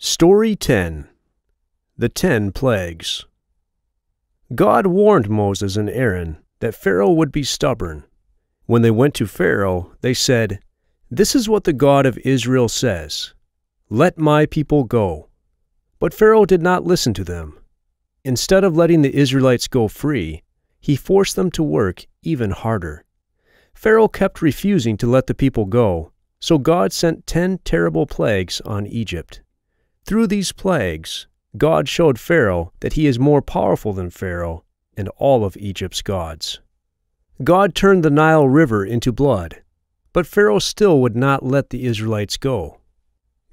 Story 10 The Ten Plagues God warned Moses and Aaron that Pharaoh would be stubborn. When they went to Pharaoh, they said, This is what the God of Israel says Let my people go. But Pharaoh did not listen to them. Instead of letting the Israelites go free, he forced them to work even harder. Pharaoh kept refusing to let the people go, so God sent ten terrible plagues on Egypt. Through these plagues, God showed Pharaoh that he is more powerful than Pharaoh and all of Egypt's gods. God turned the Nile River into blood, but Pharaoh still would not let the Israelites go.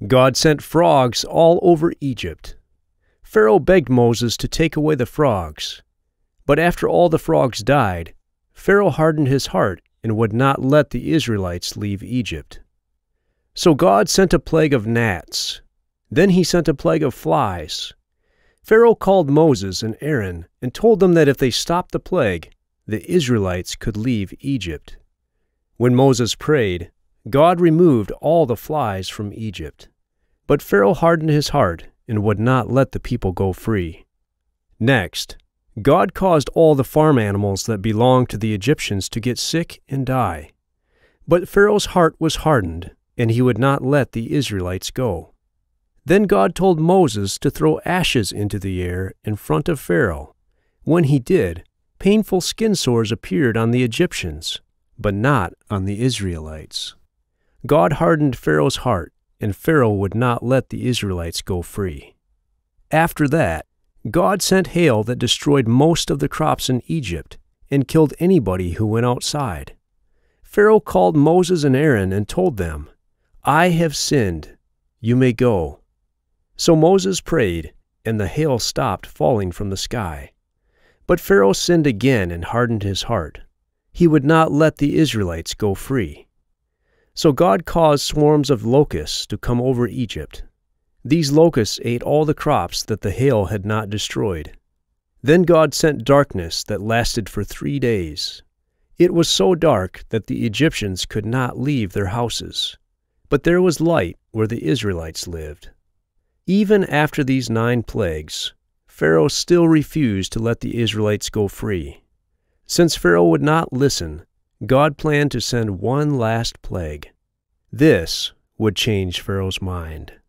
God sent frogs all over Egypt. Pharaoh begged Moses to take away the frogs, but after all the frogs died, Pharaoh hardened his heart and would not let the Israelites leave Egypt. So God sent a plague of gnats, then he sent a plague of flies. Pharaoh called Moses and Aaron and told them that if they stopped the plague, the Israelites could leave Egypt. When Moses prayed, God removed all the flies from Egypt. But Pharaoh hardened his heart and would not let the people go free. Next, God caused all the farm animals that belonged to the Egyptians to get sick and die. But Pharaoh's heart was hardened, and he would not let the Israelites go. Then God told Moses to throw ashes into the air in front of Pharaoh. When he did, painful skin sores appeared on the Egyptians, but not on the Israelites. God hardened Pharaoh's heart, and Pharaoh would not let the Israelites go free. After that, God sent hail that destroyed most of the crops in Egypt and killed anybody who went outside. Pharaoh called Moses and Aaron and told them, I have sinned. You may go so Moses prayed, and the hail stopped falling from the sky. But Pharaoh sinned again and hardened his heart. He would not let the Israelites go free. So God caused swarms of locusts to come over Egypt. These locusts ate all the crops that the hail had not destroyed. Then God sent darkness that lasted for three days. It was so dark that the Egyptians could not leave their houses. But there was light where the Israelites lived. Even after these nine plagues, Pharaoh still refused to let the Israelites go free. Since Pharaoh would not listen, God planned to send one last plague. This would change Pharaoh's mind.